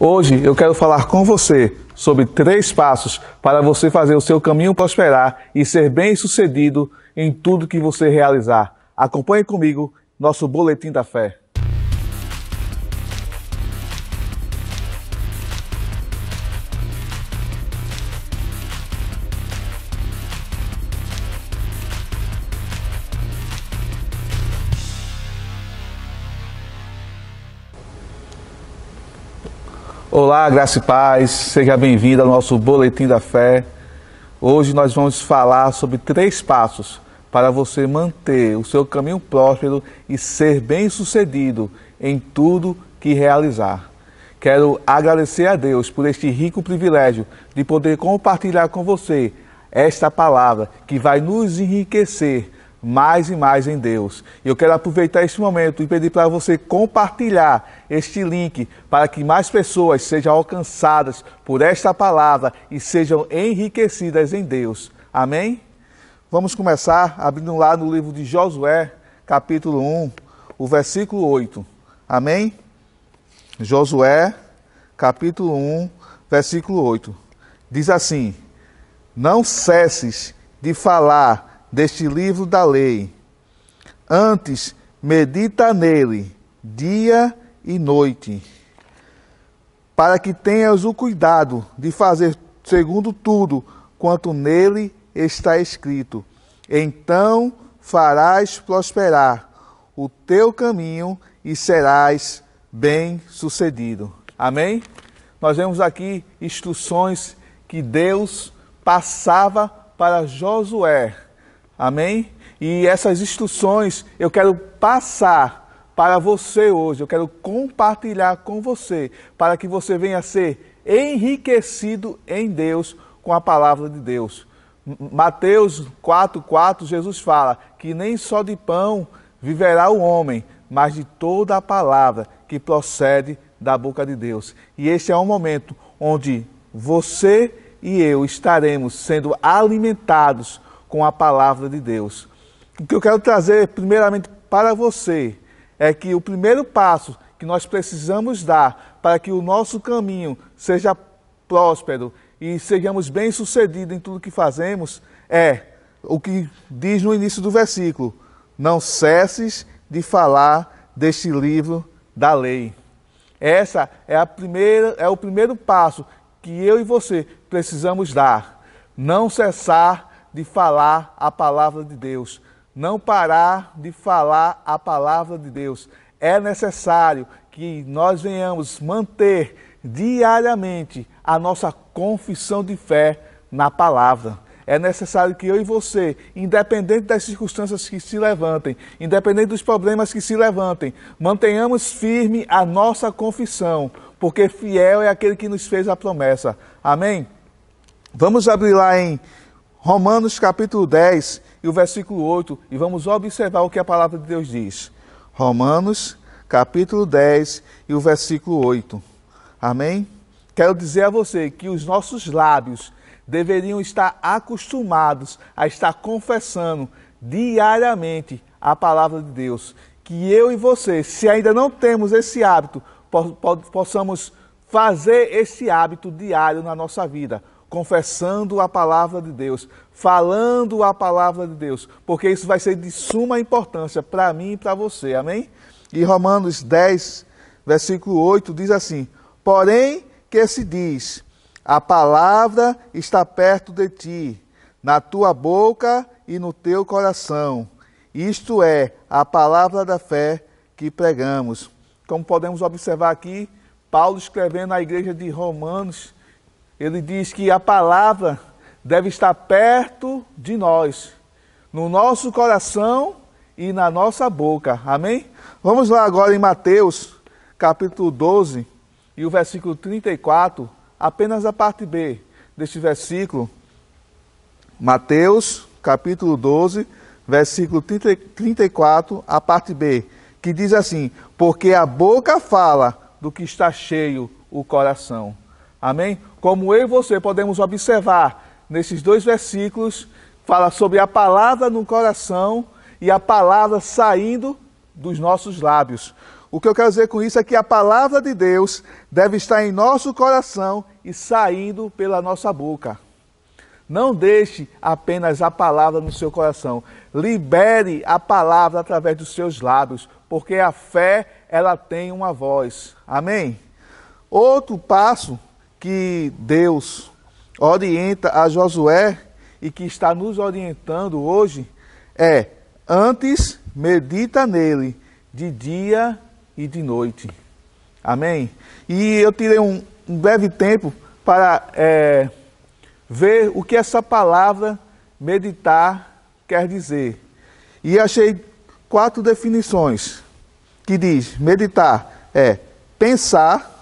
Hoje eu quero falar com você sobre três passos para você fazer o seu caminho prosperar e ser bem-sucedido em tudo que você realizar. Acompanhe comigo nosso boletim da fé. Olá, graça e paz, seja bem-vindo ao nosso Boletim da Fé. Hoje nós vamos falar sobre três passos para você manter o seu caminho próspero e ser bem-sucedido em tudo que realizar. Quero agradecer a Deus por este rico privilégio de poder compartilhar com você esta palavra que vai nos enriquecer mais e mais em Deus. E eu quero aproveitar este momento e pedir para você compartilhar este link para que mais pessoas sejam alcançadas por esta palavra e sejam enriquecidas em Deus. Amém? Vamos começar abrindo lá no livro de Josué, capítulo 1, o versículo 8. Amém? Josué, capítulo 1, versículo 8. Diz assim: Não cesses de falar deste livro da lei. Antes, medita nele dia e noite, para que tenhas o cuidado de fazer segundo tudo quanto nele está escrito. Então farás prosperar o teu caminho e serás bem-sucedido. Amém? Nós vemos aqui instruções que Deus passava para Josué Amém? E essas instruções eu quero passar para você hoje, eu quero compartilhar com você, para que você venha ser enriquecido em Deus com a palavra de Deus. Mateus 4,4, Jesus fala que nem só de pão viverá o homem, mas de toda a palavra que procede da boca de Deus. E este é um momento onde você e eu estaremos sendo alimentados com a palavra de Deus. O que eu quero trazer, primeiramente, para você é que o primeiro passo que nós precisamos dar para que o nosso caminho seja próspero e sejamos bem-sucedidos em tudo que fazemos é o que diz no início do versículo: Não cesses de falar deste livro da lei. Essa é a primeira é o primeiro passo que eu e você precisamos dar. Não cessar de falar a palavra de Deus. Não parar de falar a palavra de Deus. É necessário que nós venhamos manter diariamente a nossa confissão de fé na palavra. É necessário que eu e você, independente das circunstâncias que se levantem, independente dos problemas que se levantem, mantenhamos firme a nossa confissão, porque fiel é aquele que nos fez a promessa. Amém? Vamos abrir lá em Romanos capítulo 10 e o versículo 8, e vamos observar o que a palavra de Deus diz. Romanos capítulo 10 e o versículo 8. Amém? Quero dizer a você que os nossos lábios deveriam estar acostumados a estar confessando diariamente a palavra de Deus. Que eu e você, se ainda não temos esse hábito, possamos fazer esse hábito diário na nossa vida confessando a palavra de Deus, falando a palavra de Deus, porque isso vai ser de suma importância para mim e para você, amém? E Romanos 10, versículo 8 diz assim: Porém, que se diz, a palavra está perto de ti, na tua boca e no teu coração. Isto é a palavra da fé que pregamos. Como podemos observar aqui, Paulo escrevendo à igreja de Romanos, ele diz que a palavra deve estar perto de nós, no nosso coração e na nossa boca. Amém? Vamos lá agora em Mateus, capítulo 12, e o versículo 34, apenas a parte B deste versículo. Mateus, capítulo 12, versículo 30, 34, a parte B, que diz assim: Porque a boca fala do que está cheio o coração. Amém? Como eu e você podemos observar nesses dois versículos, fala sobre a palavra no coração e a palavra saindo dos nossos lábios. O que eu quero dizer com isso é que a palavra de Deus deve estar em nosso coração e saindo pela nossa boca. Não deixe apenas a palavra no seu coração. Libere a palavra através dos seus lábios, porque a fé ela tem uma voz. Amém? Outro passo que Deus orienta a Josué e que está nos orientando hoje é: antes medita nele de dia e de noite. Amém? E eu tirei um, breve tempo para é, ver o que essa palavra meditar quer dizer. E achei quatro definições que diz: meditar é pensar,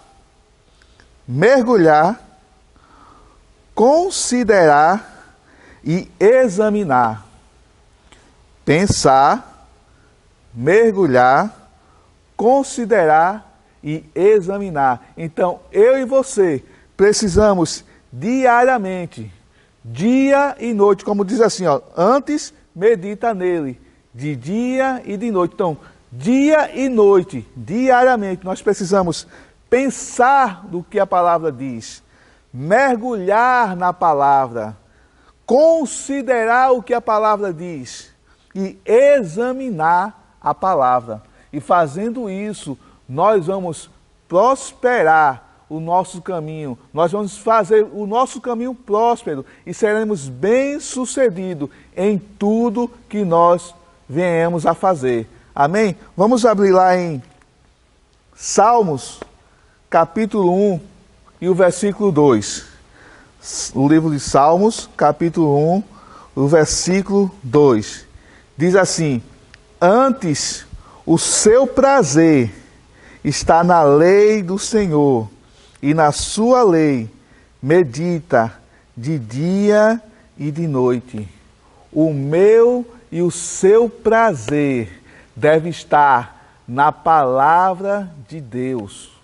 mergulhar, considerar e examinar. Pensar, mergulhar, considerar e examinar. Então, eu e você precisamos diariamente, dia e noite, como diz assim, ó, antes medita nele, de dia e de noite. Então, dia e noite, diariamente, nós precisamos pensar do que a palavra diz, mergulhar na palavra, considerar o que a palavra diz e examinar a palavra. E fazendo isso, nós vamos prosperar o nosso caminho, nós vamos fazer o nosso caminho próspero e seremos bem-sucedidos em tudo que nós venhamos a fazer. Amém? Vamos abrir lá em Salmos capítulo 1 e o versículo 2. O livro de Salmos, capítulo 1, o versículo 2. Diz assim: Antes o seu prazer está na lei do Senhor, e na sua lei medita de dia e de noite. O meu e o seu prazer deve estar na palavra de Deus.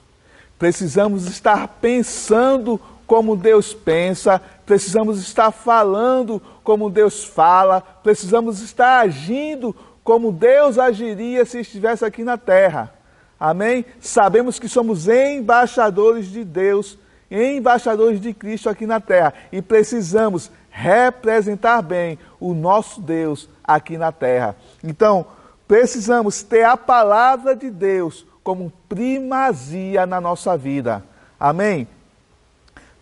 Precisamos estar pensando como Deus pensa, precisamos estar falando como Deus fala, precisamos estar agindo como Deus agiria se estivesse aqui na terra. Amém? Sabemos que somos embaixadores de Deus, embaixadores de Cristo aqui na terra e precisamos representar bem o nosso Deus aqui na terra. Então, precisamos ter a palavra de Deus como primazia na nossa vida. Amém?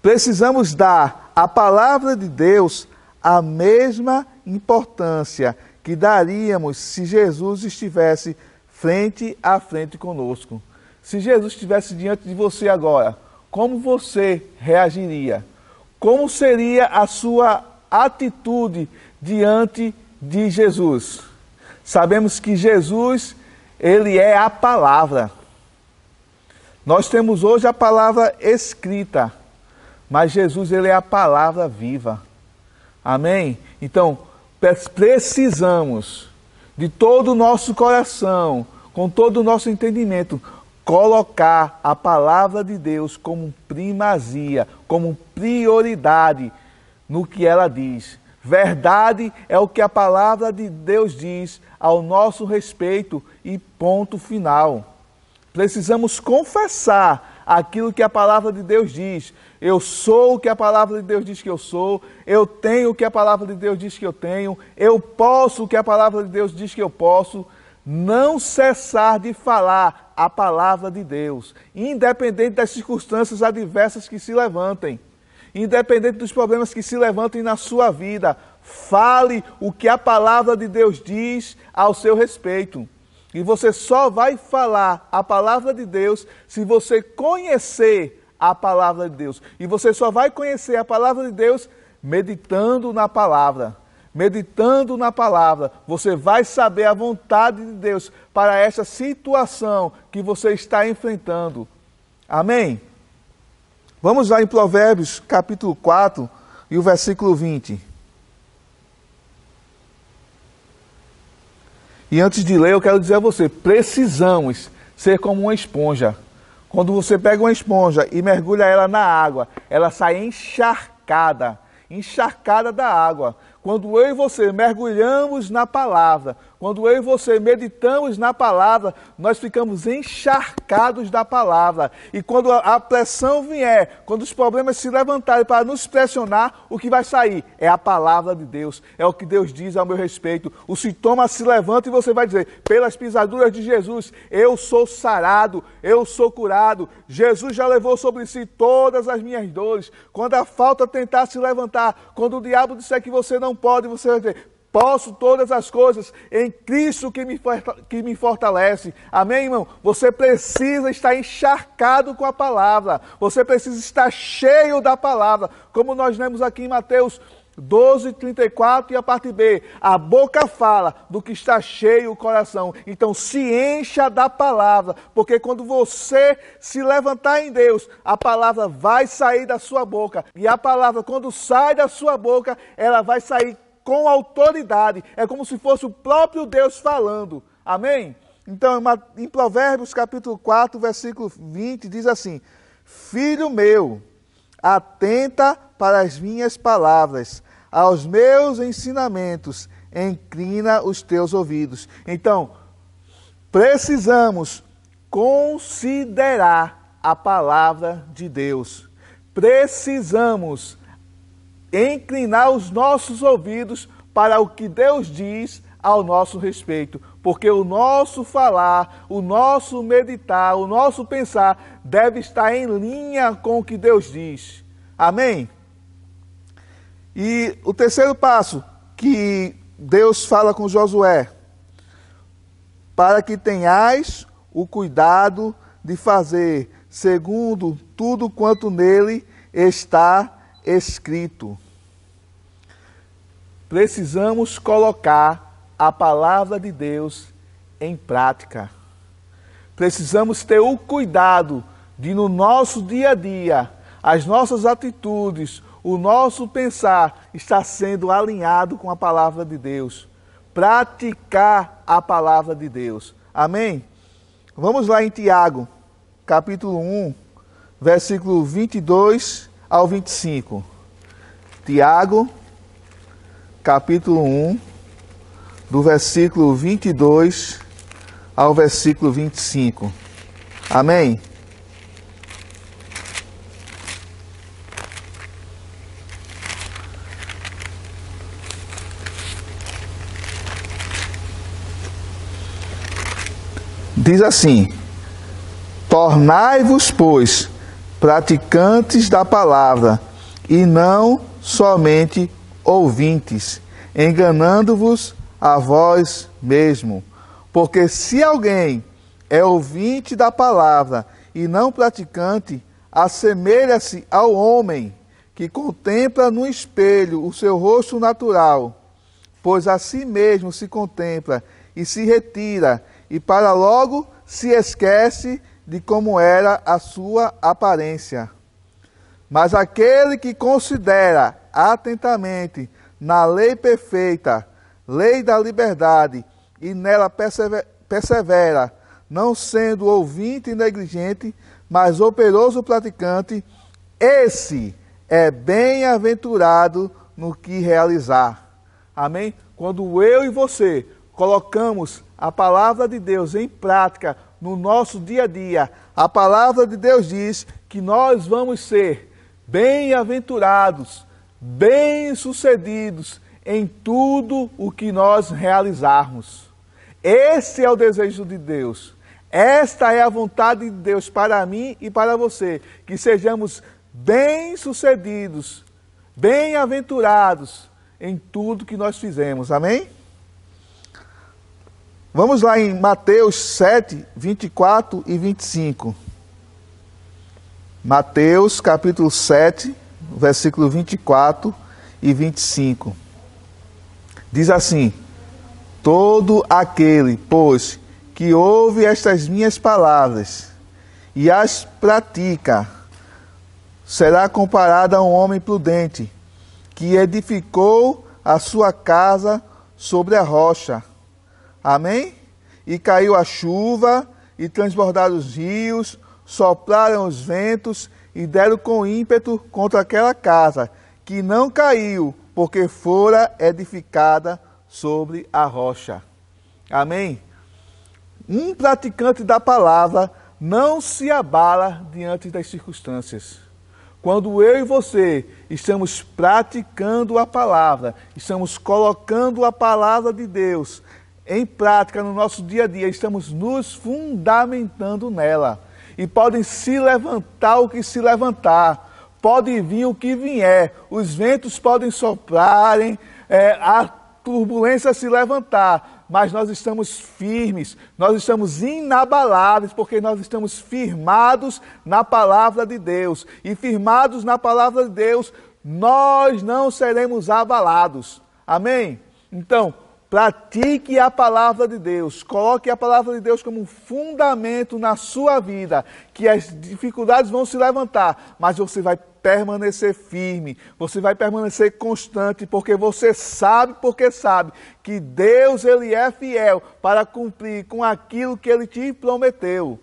Precisamos dar à palavra de Deus a mesma importância que daríamos se Jesus estivesse frente a frente conosco. Se Jesus estivesse diante de você agora, como você reagiria? Como seria a sua atitude diante de Jesus? Sabemos que Jesus ele é a palavra. Nós temos hoje a palavra escrita, mas Jesus ele é a palavra viva. Amém? Então, precisamos de todo o nosso coração, com todo o nosso entendimento, colocar a palavra de Deus como primazia, como prioridade no que ela diz. Verdade é o que a palavra de Deus diz ao nosso respeito e ponto final. Precisamos confessar aquilo que a palavra de Deus diz. Eu sou o que a palavra de Deus diz que eu sou, eu tenho o que a palavra de Deus diz que eu tenho, eu posso o que a palavra de Deus diz que eu posso. Não cessar de falar a palavra de Deus, independente das circunstâncias adversas que se levantem independente dos problemas que se levantem na sua vida. Fale o que a palavra de Deus diz ao seu respeito. E você só vai falar a palavra de Deus se você conhecer a palavra de Deus. E você só vai conhecer a palavra de Deus meditando na palavra. Meditando na palavra, você vai saber a vontade de Deus para essa situação que você está enfrentando. Amém? Vamos lá em Provérbios, capítulo 4 e o versículo 20. E antes de ler, eu quero dizer a você: precisamos ser como uma esponja. Quando você pega uma esponja e mergulha ela na água, ela sai encharcada encharcada da água. Quando eu e você mergulhamos na palavra, quando eu e você meditamos na palavra, nós ficamos encharcados da palavra. E quando a pressão vier, quando os problemas se levantarem para nos pressionar, o que vai sair? É a palavra de Deus. É o que Deus diz ao meu respeito. O sintoma se levanta e você vai dizer: pelas pisaduras de Jesus, eu sou sarado, eu sou curado. Jesus já levou sobre si todas as minhas dores. Quando a falta tentar se levantar, quando o diabo disser que você não pode, você vai dizer: Posso todas as coisas em Cristo que me, que me fortalece. Amém, irmão? Você precisa estar encharcado com a palavra. Você precisa estar cheio da palavra. Como nós lemos aqui em Mateus 12, 34 e a parte B. A boca fala do que está cheio o coração. Então se encha da palavra, porque quando você se levantar em Deus, a palavra vai sair da sua boca. E a palavra, quando sai da sua boca, ela vai sair com autoridade. É como se fosse o próprio Deus falando. Amém? Então, em Provérbios capítulo 4, versículo 20, diz assim: Filho meu, atenta para as minhas palavras, aos meus ensinamentos, inclina os teus ouvidos. Então, precisamos considerar a palavra de Deus. Precisamos inclinar os nossos ouvidos para o que Deus diz ao nosso respeito, porque o nosso falar, o nosso meditar, o nosso pensar deve estar em linha com o que Deus diz. Amém? E o terceiro passo que Deus fala com Josué, para que tenhais o cuidado de fazer segundo tudo quanto nele está escrito. Precisamos colocar a palavra de Deus em prática. Precisamos ter o cuidado de, no nosso dia a dia, as nossas atitudes, o nosso pensar está sendo alinhado com a palavra de Deus. Praticar a palavra de Deus. Amém? Vamos lá em Tiago, capítulo 1, versículo 22 ao 25. Tiago, capítulo 1, do versículo 22 ao versículo 25. Amém? Diz assim: Tornai-vos, pois, praticantes da palavra e não somente ouvintes, enganando-vos a vós mesmo. Porque se alguém é ouvinte da palavra e não praticante, assemelha-se ao homem que contempla no espelho o seu rosto natural, pois a si mesmo se contempla e se retira, e para logo se esquece de como era a sua aparência. Mas aquele que considera atentamente na lei perfeita, lei da liberdade, e nela persevera, não sendo ouvinte e negligente, mas operoso praticante, esse é bem-aventurado no que realizar. Amém? Quando eu e você colocamos a palavra de Deus em prática, no nosso dia a dia. A palavra de Deus diz que nós vamos ser bem-aventurados, bem-sucedidos em tudo o que nós realizarmos. Esse é o desejo de Deus. Esta é a vontade de Deus para mim e para você, que sejamos bem-sucedidos, bem-aventurados em tudo que nós fizemos. Amém? Vamos lá em Mateus 7, 24 e 25. Mateus capítulo 7, versículo 24 e 25. Diz assim: Todo aquele, pois, que ouve estas minhas palavras e as pratica, será comparado a um homem prudente que edificou a sua casa sobre a rocha Amém? E caiu a chuva, e transbordaram os rios, sopraram os ventos, e deram com ímpeto contra aquela casa, que não caiu, porque fora edificada sobre a rocha. Amém? Um praticante da palavra não se abala diante das circunstâncias. Quando eu e você estamos praticando a palavra, estamos colocando a palavra de Deus em prática no nosso dia a dia, estamos nos fundamentando nela. E podem se levantar o que se levantar, pode vir o que vier, os ventos podem soprarem, é, a turbulência se levantar, mas nós estamos firmes, nós estamos inabaláveis, porque nós estamos firmados na palavra de Deus. E firmados na palavra de Deus, nós não seremos abalados. Amém? Então, Pratique a palavra de Deus, coloque a palavra de Deus como um fundamento na sua vida, que as dificuldades vão se levantar, mas você vai permanecer firme, você vai permanecer constante, porque você sabe, porque sabe que Deus ele é fiel para cumprir com aquilo que ele te prometeu.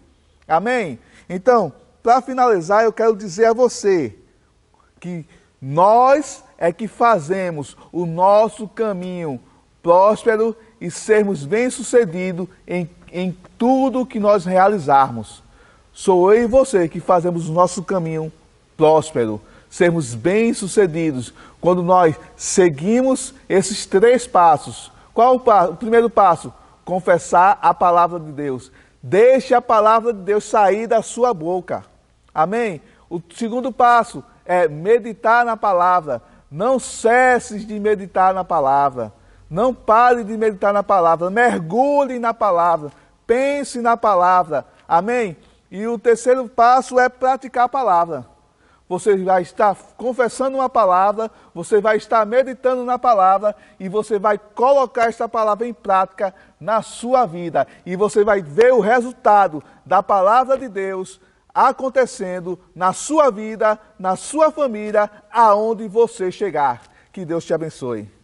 Amém? Então, para finalizar, eu quero dizer a você que nós é que fazemos o nosso caminho próspero e sermos bem-sucedidos em, em tudo que nós realizarmos. Sou eu e você que fazemos o nosso caminho próspero, sermos bem-sucedidos quando nós seguimos esses três passos. Qual o, passo? o primeiro passo? Confessar a palavra de Deus. Deixe a palavra de Deus sair da sua boca. Amém? O segundo passo é meditar na palavra. Não cesses de meditar na palavra. Não pare de meditar na palavra, mergulhe na palavra, pense na palavra. Amém? E o terceiro passo é praticar a palavra. Você vai estar confessando uma palavra, você vai estar meditando na palavra e você vai colocar esta palavra em prática na sua vida. E você vai ver o resultado da palavra de Deus acontecendo na sua vida, na sua família, aonde você chegar. Que Deus te abençoe.